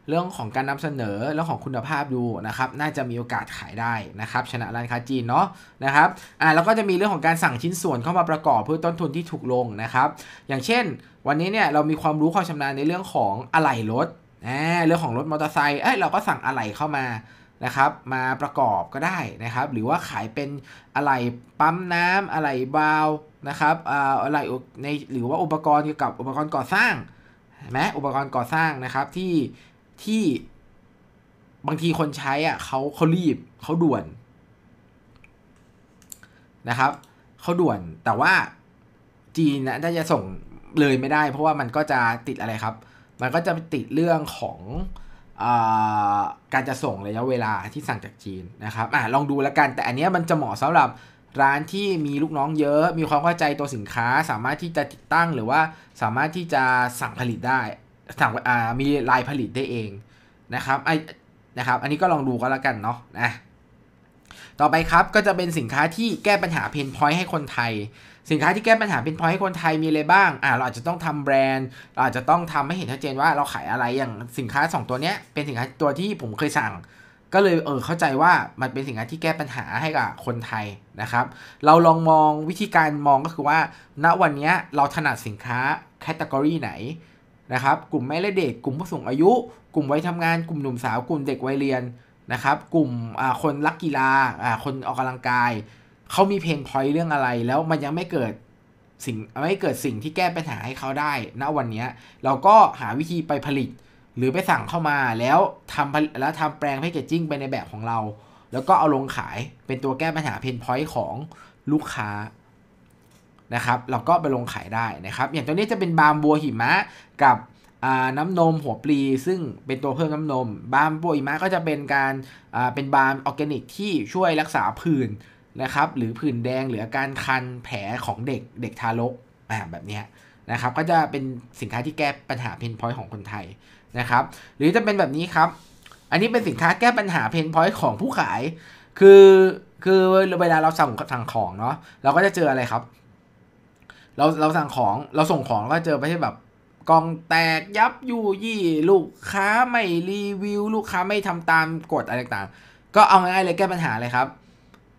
[SPEAKER 1] เรื่องของการนำเสนอเรื่องของคุณภาพดูนะครับ น่าจะมีโอกาสขายได้นะครับ ชนะร้านค้าจีนเนาะนะครับอ่าแล้วก็จะมีเรื่องของการสั่งชิ้นส่วนเข้ามาประกอบเพื่อต้นทุนที่ถูกลงนะครับ อย่างเช่น วันนี้เนี่ยเรามีความรู้ความชำนาญในเรื่องของอะไหล่รถอ่าเรื่องของรถมอเตอร์ไซค์เอ้ยเราก็สั่งอะไหล่เข้ามานะครับ มาประกอบก็ได้นะครับ หรือว่าขายเป็นอะไหล่ปั๊มน้ำ อะไหล่บาวนะครับอ่อะไหล่ในหรือว่าอุปกรณ์เกี่ยวกับอุปกรณ์ก่อสร้างแม้อุปกรณ์ก่อสร้างนะครับที่ที่บางทีคนใช้อ่ะเขาเขารีบเขาด่วนนะครับเขาด่วนแต่ว่าจีนนะถ้าจะส่งเลยไม่ได้ เพราะว่ามันก็จะติดอะไรครับ มันก็จะติดเรื่องของอการจะส่งระยะเวลาที่สั่งจากจีนนะครับอ่ะลองดูแล้วกัน แต่อันนี้มันจะเหมาะสำหรับร้านที่มีลูกน้องเยอะมีความเข้าใจตัวสินค้า สามารถที่จะติดตั้งหรือว่าสามารถที่จะสั่งผลิตได้สั่งอ่ามีลายผลิตได้เองนะครับไอนะครับ อันนี้ก็ลองดูก็แล้วกันเนาะนะต่อไปครับก็จะเป็นสินค้าที่แก้ปัญหาเพนพอยต์ให้คนไทย สินค้าที่แก้ปัญหาเพนพอยต์ให้คนไทยมีอะไรบ้างอ่าเราอาจจะต้องทำแบรนด์เราอาจจะต้องทำให้เห็นชัดเจนว่าเราขายอะไรอย่างสินค้า2ตัวเนี้ยเป็นสินค้าตัวที่ผมเคยสั่ง ก็เลยเออเข้าใจว่ามันเป็นสินค้าที่แก้ปัญหาให้กับคนไทยนะครับ เราลองมองวิธีการมองก็คือว่า ณวันนี้เราถนัดสินค้าแคตตากรีไหนนะครับ กลุ่มแม่และเด็ก กลุ่มผู้สูงอายุ กลุ่มวัยทำงาน กลุ่มหนุ่มสาว กลุ่มเด็กวัยเรียนนะครับ กลุ่มคนรักกีฬาคนออกกำลังกาย เขามีเพนพอยต์เรื่องอะไร แล้วมันยังไม่เกิดสิ่งไม่เกิดสิ่งที่แก้ปัญหาให้เขาได้ณวันนี้ เราก็หาวิธีไปผลิตหรือไปสั่งเข้ามาแล้วทำแล้วทำแปลงแพคเกจจิ้งไปในแบบของเรา แล้วก็เอาลงขายเป็นตัวแก้ปัญหาเพนพอยต์ของลูกค้านะครับเราก็ไปลงขายได้นะครับ อย่างตัวนี้จะเป็นบามบัวหิมะกับน้ำนมหัวปลี ซึ่งเป็นตัวเพิ่มน้ำนม บามบัวหิมะก็จะเป็นการเป็นบามออร์แกนิก ที่ช่วยรักษาผื่นนะครับ หรือผื่นแดง หรืออาการคันแผลของเด็กเด็กทารกแบบนี้นะครับ ก็จะเป็นสินค้าที่แก้ปัญหาเพนพอยต์ของคนไทยนะครับ หรือจะเป็นแบบนี้ครับ อันนี้เป็นสินค้าแก้ปัญหาเพนพอยต์ของผู้ขาย คือคือเวลาเราสั่งสั่งของเนาะเราก็จะเจออะไรครับเราเราสั่งของเราส่งของก็เจอประเภทแบบกองแตกยับยู่ยี่ ลูกค้าไม่รีวิวลูกค้าไม่ทำตามกฎอะไรต่างก็เอาง่ายๆเลยแก้ปัญหาเลยครับ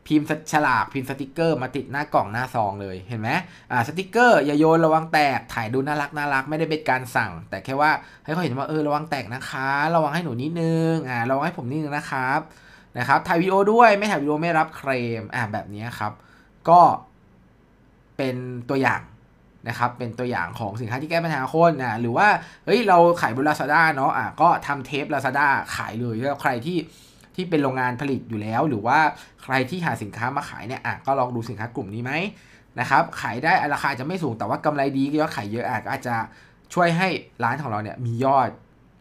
[SPEAKER 1] พิมพ์ฉลากพิมพ์สติกเกอร์มาติดหน้ากล่องหน้าซองเลย เห็นไหมอ่าสติกเกอร์อย่าโยนระวังแตก ถ่ายดูน่ารักน่ารักไม่ได้เป็นการสั่งแต่แค่ว่าให้เขาเห็นว่าเออระวังแตกนะคะ ระวังให้หนูนิดนึงอ่าระวังให้ผมนิดนึงนะครับนะครับ ถ่ายวีดีโอด้วยไม่ถ่ายวีดีโอไม่รับเคลมอ่าแบบนี้ครับ ก็เป็นตัวอย่างนะครับ เป็นตัวอย่างของสินค้าที่แก้ปัญหาคนนะหรือว่า เฮ้ย เราขายบนาซาด้าเนาะอ่ะก็ทำเทปาซาด้าขายเลยแล้วใครที่ที่เป็นโรงงานผลิตอยู่แล้ว หรือว่าใครที่หาสินค้ามาขายเนี่ยอ่ะก็ลองดูสินค้ากลุ่มนี้ไหมนะครับ ขายได้ราคาจะไม่สูง แต่ว่ากำไรดียอดขายเยอะอะก็อาจจะช่วยให้ร้านของเราเนี่ยมียอด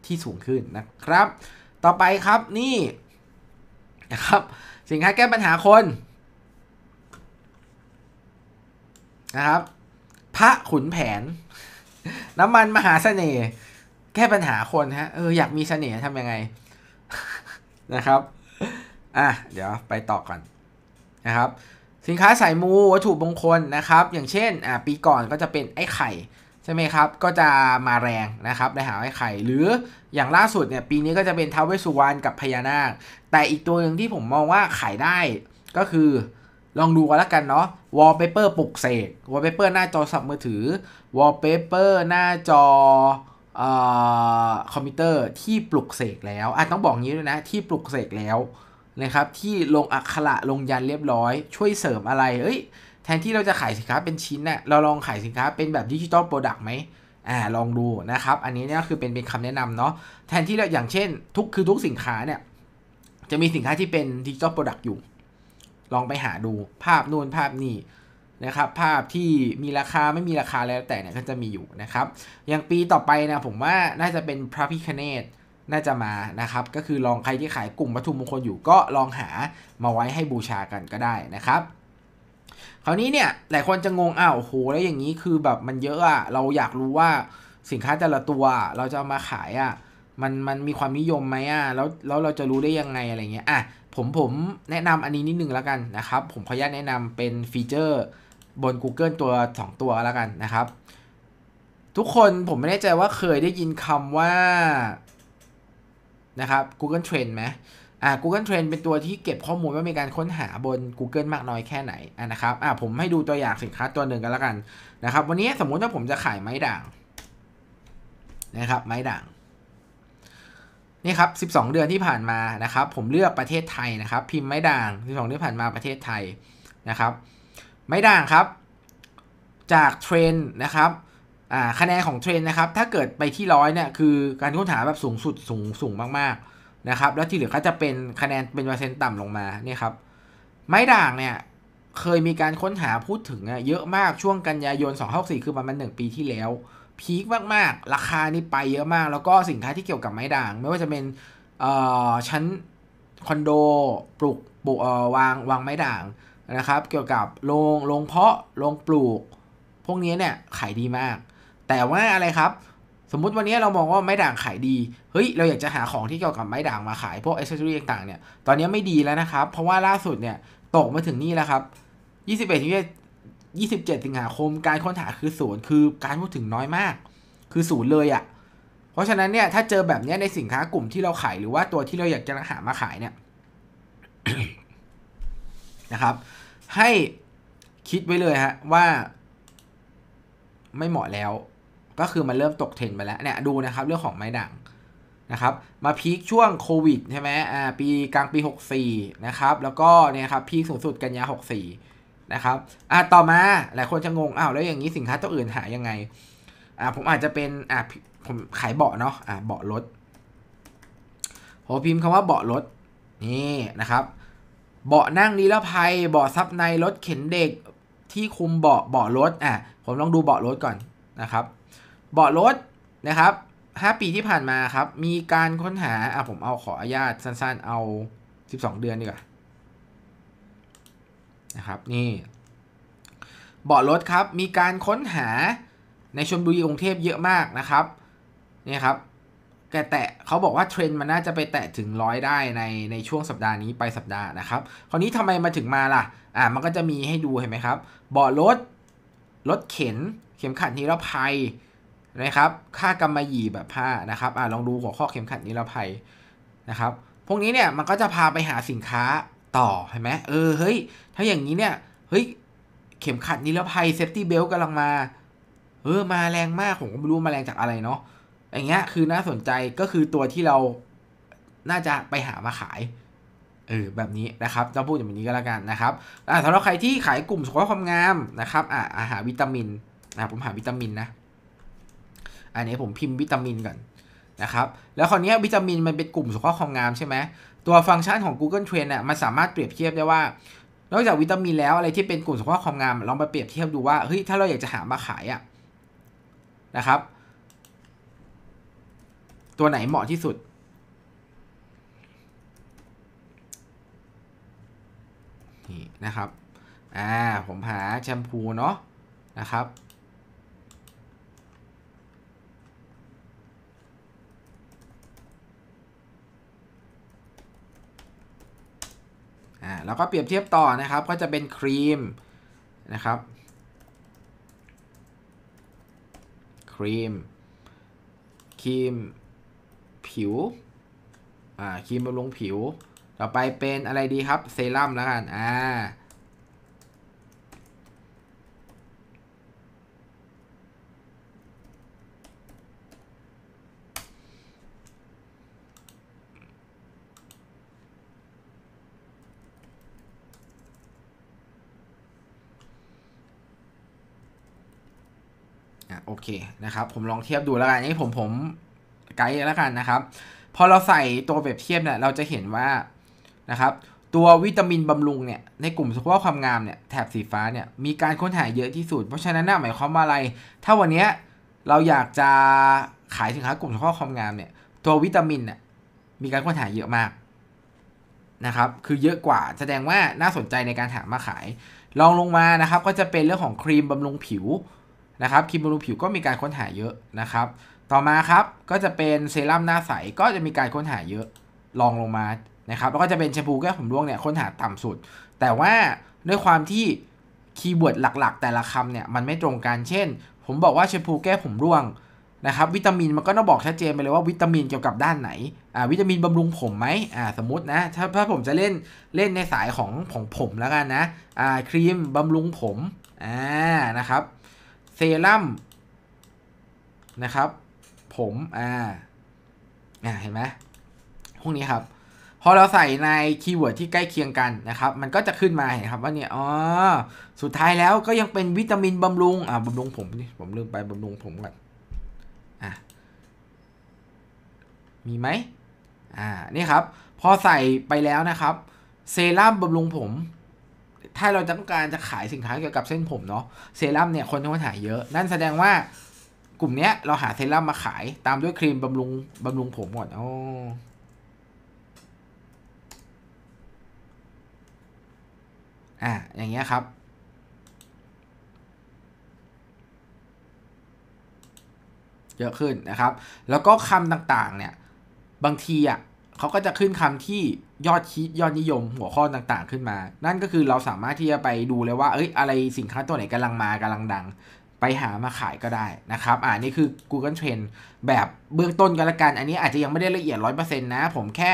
[SPEAKER 1] ที่สูงขึ้นนะครับ ต่อไปครับ นี่นะครับ สินค้าแก้ปัญหาคนนะครับพระขุนแผน น้ำมันมหาเสน่ห์แค่ปัญหาคนฮะเอออยากมีเสน่ห์ทำยังไงนะครับอ่ะเดี๋ยวไปต่อก่อนนะครับ สินค้าสายมูวัตถุมงคลนะครับ อย่างเช่นอ่ะปีก่อนก็จะเป็นไอ้ไข่ใช่ไหมครับก็จะมาแรงนะครับในหาไอ้ไข่ หรืออย่างล่าสุดเนี่ยปีนี้ก็จะเป็นเท้าวเวสสุวรรณกับพญานาค แต่อีกตัวหนึ่งที่ผมมองว่าขายได้ก็คือลองดูกันละกันเนาะวอลเปเปอร์ปลุกเสกวอลเปเปอร์หน้าจอสับมือถือวอลเปเปอร์หน้าจอคอมพิวเตอร์ที่ปลุกเสกแล้วอ่ะต้องบอกงี้ด้วยนะที่ปลุกเสกแล้วนะครับ ที่ลงอักขระลงยันเรียบร้อย ช่วยเสริมอะไร เอ้ย แทนที่เราจะขายสินค้าเป็นชิ้นเน่ยเราลองขายสินค้าเป็นแบบดิจิตอลโปรดักต์ไหมอ่าลองดูนะครับ อันนี้เนี่ยคือเป็นเป็นคำแนะนำเนาะแทนที่เราอย่างเช่นทุกคือทุกสินค้าเนี่ยจะมีสินค้าที่เป็นดิจิตอลโปรดักต์อยู่ลองไปหาดูภาพนู่นภาพนี่นะครับ ภาพที่มีราคาไม่มีราคาแล้วแต่เนี่ยก็จะมีอยู่นะครับ อย่างปีต่อไปนะผมว่าน่าจะเป็นพระพิคเนตน่าจะมานะครับ ก็คือลองใครที่ขายกลุ่มวัตถุมงคลอยู่ก็ลองหา มาไว้ให้บูชากันก็ได้นะครับ คราวนี้เนี่ยหลายคนจะงงอ้าวโหแล้วอย่างนี้คือแบบมันเยอะอะเราอยากรู้ว่าสินค้าแต่ละตัวเราจะามาขายอะมันมันมีความนิยมไหมอะแล้วแล้วเราจะรู้ได้ยังไงอะไรเงี้ยอ่ะผมผมแนะนำอันนี้นิดนึงแล้วกันนะครับ ผมขออนุญาตแนะนำเป็นฟีเจอร์บน Google ตัว 2 ตัวแล้วกันนะครับ ทุกคนผมไม่แน่ใจว่าเคยได้ยินคำว่านะครับ Google Trend ไหมอ่า Google Trend เป็นตัวที่เก็บข้อมูลว่ามีการค้นหาบน Google มากน้อยแค่ไหนอ่านะครับอ่าผมให้ดูตัวอย่างสินค้าตัวหนึ่งกันแล้วกันนะครับ วันนี้สมมุติว่าผมจะขายไม้ด่างนะครับ ไม้ด่างนี่ครับ12 เดือนที่ผ่านมานะครับผมเลือกประเทศไทยนะครับพิมพ์ไม่ด่าง12เดือนผ่านมาประเทศไทยนะครับไม่ด่างครับ จากเทรนนะครับคะแนนของเทรนนะครับถ้าเกิดไปที่ร้อยเนี่ยคือการค้นหาแบบสูงสุดสูงสูงมากๆนะครับแล้วที่เหลือก็จะเป็นคะแนนเป็นเปอร์เซ็นต์ต่ำลงมาเนี่ยครับไม่ด่างเนี่ยเคยมีการค้นหาพูดถึงเยอะมากช่วงกันยายน254คือประมาณ1ปีที่แล้วพีคมากๆ ราคานี่ไปเยอะมาก แล้วก็สินค้าที่เกี่ยวกับไม้ด่าง ไม่ว่าจะเป็นชั้นคอนโดปลูกปลูกวางวางไม้ด่างนะครับ เกี่ยวกับ โรงโรงเพาะ โรงปลูก พวกนี้เนี่ยขายดีมาก แต่ว่าอะไรครับ สมมุติวันนี้เรามองว่าไม้ด่างขายดี เฮ้ยเราอยากจะหาของที่เกี่ยวกับไม้ด่างมาขายพวกอุปกรณ์ต่างๆเนี่ยตอนนี้ไม่ดีแล้วนะครับเพราะว่าล่าสุดเนี่ยตกมาถึงนี่แล้วครับ 21 27 สิงหาคมการค้นหาคือศูนย์ คือการพูดถึงน้อยมาก คือศูนย์เลยอะ่ะ เพราะฉะนั้นเนี่ย ถ้าเจอแบบนี้ในสินค้ากลุ่มที่เราขาย หรือว่าตัวที่เราอยากจะหามาขายเนี่ยนะครับ ให้คิดไว้เลยฮะว่า ไม่เหมาะแล้ว ก็คือมันเริ่มตกเทรนไปแล้ว เนี่ยดูนะครับ เรื่องของไม้ด่างนะครับ มาพีคช่วงโควิดใช่ไหมอ่าปีกลางปี 64นะครับ แล้วก็เนี่ยครับพีคสูงสุดกันยา64นะครับอ่ะต่อมา หลายคนจะงง อ้าว แล้วอย่างนี้สินค้าตัวอื่นหายยังไงอ่ะผมอาจจะเป็นอ่ะผมขายเบาะเนาะอ่ะเบาะรถผมพิมพ์คำว่าเบาะรถ นี่นะครับ เบาะนั่งนิรภัย เบาะซับในรถเข็นเด็กที่คุมเบาะ เบาะรถอ่ะผมลองดูเบาะรถก่อนนะครับ เบาะรถนะครับ5ปีที่ผ่านมาครับ มีการค้นหาอ่ะผมเอาขออนุญาตสั้นๆ เอา 12 เดือนดีกว่านะครับ นี่เบาะรถครับ มีการค้นหาในชนบุรีกรุงเทพเยอะมากนะครับนี่ครับแกแตะเขาบอกว่าเทรนด์มันน่าจะไปแตะถึงร้อยได้ในในช่วงสัปดาห์นี้ไปสัปดาห์นะครับ คราวนี้ทำไมมาถึงมาล่ะอ่ามันก็จะมีให้ดูเห็นไหมครับเบาะรถรถเข็นเข็มขัดนิรภัยนะครับค่ากำมะหยี่แบบผ้านะครับอ่าลองดูหัวข้อเข็มขัดนิรภัยนะครับพวกนี้เนี่ยมันก็จะพาไปหาสินค้าต่อเห็นไหมเออเฮ้ยถ้าอย่างนี้เนี่ย เฮ้ยเข็มขัดนิรภัยเซฟตี้เบลกำลังมาเออมาแรงมากผมก็ไม่รู้มาแรงจากอะไรเนาะอย่างเงี้ยคือน่าสนใจก็คือตัวที่เราน่าจะไปหามาขาย เออแบบนี้นะครับจะพูดอย่างนี้ก็แล้วกันนะครับอ่าสำหรับใครที่ขายกลุ่มสุขภาพความงามนะครับ อ่าอาหารวิตามินนะผมหาวิตามินนะ อันนี้ผมพิมพ์วิตามินก่อนนะครับ แล้วคราวนี้วิตามินมันเป็นกลุ่มสุขภาพความงามใช่ไหมตัวฟังก์ชันของ Google Trend เนี่ย มันสามารถเปรียบเทียบได้ว่า นอกจากวิตามินแล้ว อะไรที่เป็นกลุ่มสุขภาพความงาม ลองไปเปรียบเทียบดูว่า เฮ้ย ถ้าเราอยากจะหามาขายอะนะครับ ตัวไหนเหมาะที่สุด นี่นะครับ อ่า ผมหาแชมพูเนาะ นะครับอ่าแล้วก็เปรียบเทียบต่อนะครับ ก็จะเป็นครีมนะครับครีมครีมผิว อ่าครีมบำรุงผิว ต่อไปเป็นอะไรดีครับเซรั่มแล้วกัน อ่าโอเคนะครับผมลองเทียบดูแล้วกันนี่ผมผมไกด์แล้วกันนะครับพอเราใส่ตัวเปรียบเทียบเนี่ยเราจะเห็นว่านะครับตัววิตามินบำรุงเนี่ยในกลุ่มสุขภาพความงามเนี่ยแถบสีฟ้าเนี่ยมีการค้นหาเยอะที่สุดเพราะฉะนั้นน่าหมายความว่าอะไร ถ้าวันนี้เราอยากจะขายสินค้า กลุ่มสุขภาพความงามเนี่ย ตัววิตามินเนี่ยมีการค้นหาเยอะมากนะครับ คือเยอะกว่า แสดงว่าน่าสนใจในการหามาขายลองลงมานะครับ ก็จะเป็นเรื่องของครีมบำรุงผิวนะครับครีมบำรุงผิวก็มีการค้นหาเยอะนะครับ ต่อมาครับก็จะเป็นเซรั่มหน้าใสก็จะมีการค้นหาเยอะลองลงมานะครับแล้วก็จะเป็นแชมพูแก้ผมร่วงเนี่ยค้นหาต่ำสุด แต่ว่าด้วยความที่คีย์เวิร์ดหลักๆ แต่ละคำเนี่ยมันไม่ตรงกันเช่น ผมบอกว่าแชมพูแก้ผมร่วงนะครับ วิตามินมันก็ต้องบอกชัดเจนไปเลยว่าวิตามินเกี่ยวกับด้านไหนอ่าวิตามินบำรุงผมไหมอ่าสมมตินะถ้าถ้าผมจะเล่นเล่นในสายของของผมแล้วกันนะอ่าครีมบำรุงผมอ่านะครับเซรั่มนะครับ ผม อ่าอ่าเห็นไหมพวกนี้ครับ พอเราใส่ในคีย์เวิร์ดที่ใกล้เคียงกันนะครับ มันก็จะขึ้นมาเห็นครับ ว่า เนี่ยอ๋อสุดท้ายแล้วก็ยังเป็นวิตามินบำรุง อ่าบำรุงผมนี่ผมลืมไป บำรุงผมก่อนอ่ะ มีไหม อ่านี่ครับ พอใส่ไปแล้วนะครับ เซรั่มบำรุงผมถ้าเราต้องการจะขายสินค้าเกี่ยวกับเส้นผมเนาะเซรั่มเนี่ยคน่มาถหายเยอะนั่นแสดงว่ากลุ่มเนี้ยเราหาเซรั่มมาขายตามด้วยครีมบำรุงบำรุงผมก่อนอ๋ออ่ะอย่างเงี้ยครับ เยอะขึ้นนะครับ แล้วก็คำต่างๆ เนี่ย บางทีอ่ะเขาก็จะขึ้นคำที่ยอดคิดยอดนิยมหัวข้อต่างๆขึ้นมา นั่นก็คือเราสามารถที่จะไปดูเลยว่า เอ้ยอะไรสินค้าตัวไหนกำลังมากำลังดัง ไปหามาขายก็ได้นะครับ อ่า นี่คือ Google Trend แบบเบื้องต้นกันละกัน อันนี้อาจจะยังไม่ได้ละเอียด 100%นะ ผมแค่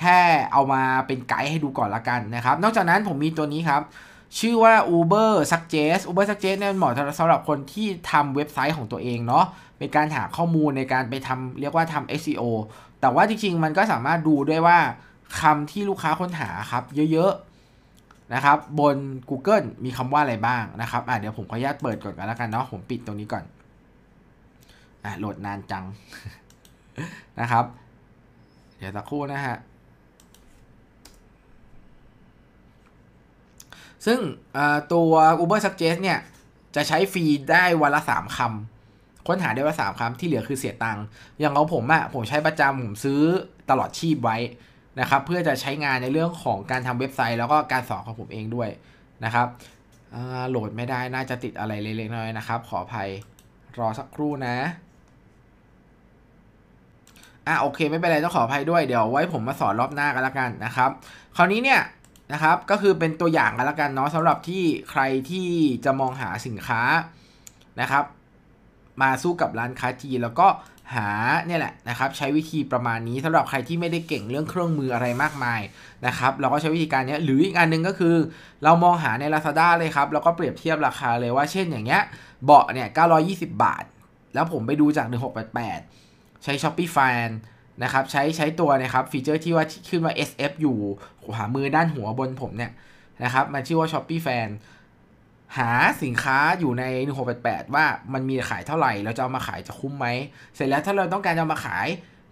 [SPEAKER 1] แค่เอามาเป็นไกด์ให้ดูก่อนละกันนะครับ นอกจากนั้นผมมีตัวนี้ครับ ชื่อว่า Uber Suggest Uber Suggest เนี่ยเหมาะสำหรับคนที่ทำเว็บไซต์ของตัวเองเนาะ เป็นการหาข้อมูลในการไปทำเรียกว่าทำ SEO แต่ว่าจริงๆมันก็สามารถดูด้วยว่าคำที่ลูกค้าค้นหาครับเยอะ ๆ นะครับ บน Google มีคำว่าอะไรบ้างนะครับอ่ะเดี๋ยวผมขออนุญาตเปิดก่อนกันแล้วกันเนาะผมปิดตรงนี้ก่อนอ่ะโหลดนานจังนะครับ เดี๋ยวสักครู่นะฮะ ซึ่งตัว Uber Suggest เนี่ย จะใช้ฟรีได้วันละ 3 คำ ค้นหาได้วันละ 3คำที่เหลือคือเสียตังค์อย่างเราผมอะผมใช้ประจำผมซื้อตลอดชีพไว้นะครับเพื่อจะใช้งานในเรื่องของการทำเว็บไซต์แล้วก็การสอนของผมเองด้วยนะครับโหลดไม่ได้น่าจะติดอะไรเล็กๆน้อยๆนะครับขออภัย รอสักครู่นะอ่ะโอเค ไม่เป็นไรต้องขออภัยด้วย เดี๋ยวไว้ผมมาสอนรอบหน้ากันละกันนะครับ คราวนี้เนี่ยนะครับก็คือเป็นตัวอย่างกันละกันเนาะสำหรับที่ใครที่จะมองหาสินค้านะครับ มาสู้กับร้านค้าจีนแล้วก็หาเนี่ยแหละนะครับใช้วิธีประมาณนี้สำหรับใครที่ไม่ได้เก่งเรื่องเครื่องมืออะไรมากมายนะครับเราก็ใช้วิธีการนี้หรืออีกอันนึงก็คือ เรามองหาใน Lazada เลยครับแล้วก็เปรียบเทียบราคาเลยว่าเช่นอย่างเงี้ยเบาะเนี่ย 920 บาท แล้วผมไปดูจาก 1688 ใช้ s h o p ้ f ฟนะครับใช้ใช้ตัวนะครับฟีเจอร์ที่ว่าขึ้นว่า SF อยู่ขวามือด้านหัวบนผมเนี่ยนะครับมันชื่อว่า Shopee Fan หาสินค้าอยู่ใน1688ว่ามันมีขายเท่าไหร่เราจะเอามาขายจะคุ้มไหมเสร็จแล้วถ้าเราต้องการจะมาขาย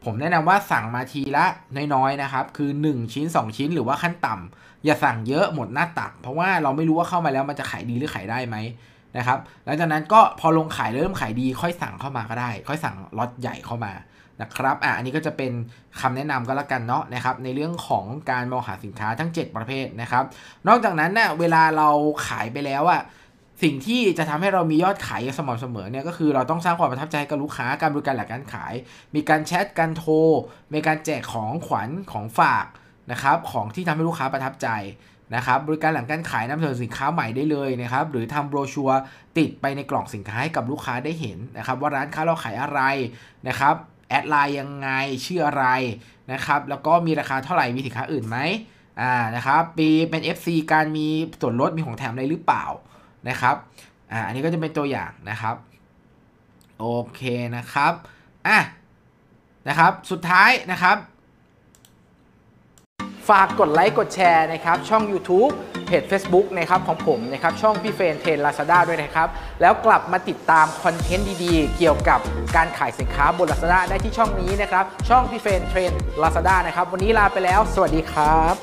[SPEAKER 1] ผมแนะนำว่าสั่งมาทีละน้อยๆนะครับคือ 1 ชิ้น 2 ชิ้นหรือว่าขั้นต่ำ อย่าสั่งเยอะหมดหน้าตัก เพราะว่าเราไม่รู้ว่าเข้ามาแล้วมันจะขายดีหรือขายได้ไหมนะครับหลังจากนั้นก็พอลงขายเริ่มขายดีค่อยสั่งเข้ามาก็ได้ ค่อยสั่งล็อตใหญ่เข้ามานะครับ อ่ะ อันนี้ก็จะเป็นคำแนะนำก็แล้วกันเนาะนะครับ ในเรื่องของการมองหาสินค้าทั้ง 7 ประเภทนะครับ นอกจากนั้นเนะ่ยเวลาเราขายไปแล้วอะสิ่งที่จะทำให้เรามียอดขายสม่ำเสมอเนี่ยก็คือเราต้องสร้างความประทับใจกับลูกค้าการบริการหลักการขาย มีการแชทการโทร มีการแจกของขวัญของฝากนะครับ ของที่ทำให้ลูกค้าประทับใจนะครับ บริการหลังการขายนำเสนอสินค้าใหม่ได้เลยนะครับ หรือทำโบรชัวติดไปในกล่องสินค้าให้กับลูกค้าได้เห็นนะครับ ว่าร้านค้าเราขายอะไรนะครับแอดไลน์ยังไงชื่ออะไรนะครับ แล้วก็มีราคาเท่าไหร่มีสินค้าอื่นไหมอ่านะครับ ปีเป็น FC การมีส่วนลดมีของแถมอะไรหรือเปล่านะครับอ่า อันนี้ก็จะเป็นตัวอย่างนะครับโอเคนะครับอ่ะนะครับ สุดท้ายนะครับฝากกดไลค์กดแชร์นะครับ ช่อง YouTube เพจ Facebook นะครับของผมนะครับช่องพี่เฟรนเทนลาซาด้าด้วยนะครับ แล้วกลับมาติดตามคอนเทนต์ดีๆ เกี่ยวกับการขายสินค้าบนลาซาด้าได้ที่ช่องนี้นะครับช่องพี่เฟรนเทรนลาซาด้านะครับวันนี้ลาไปแล้ว สวัสดีครับ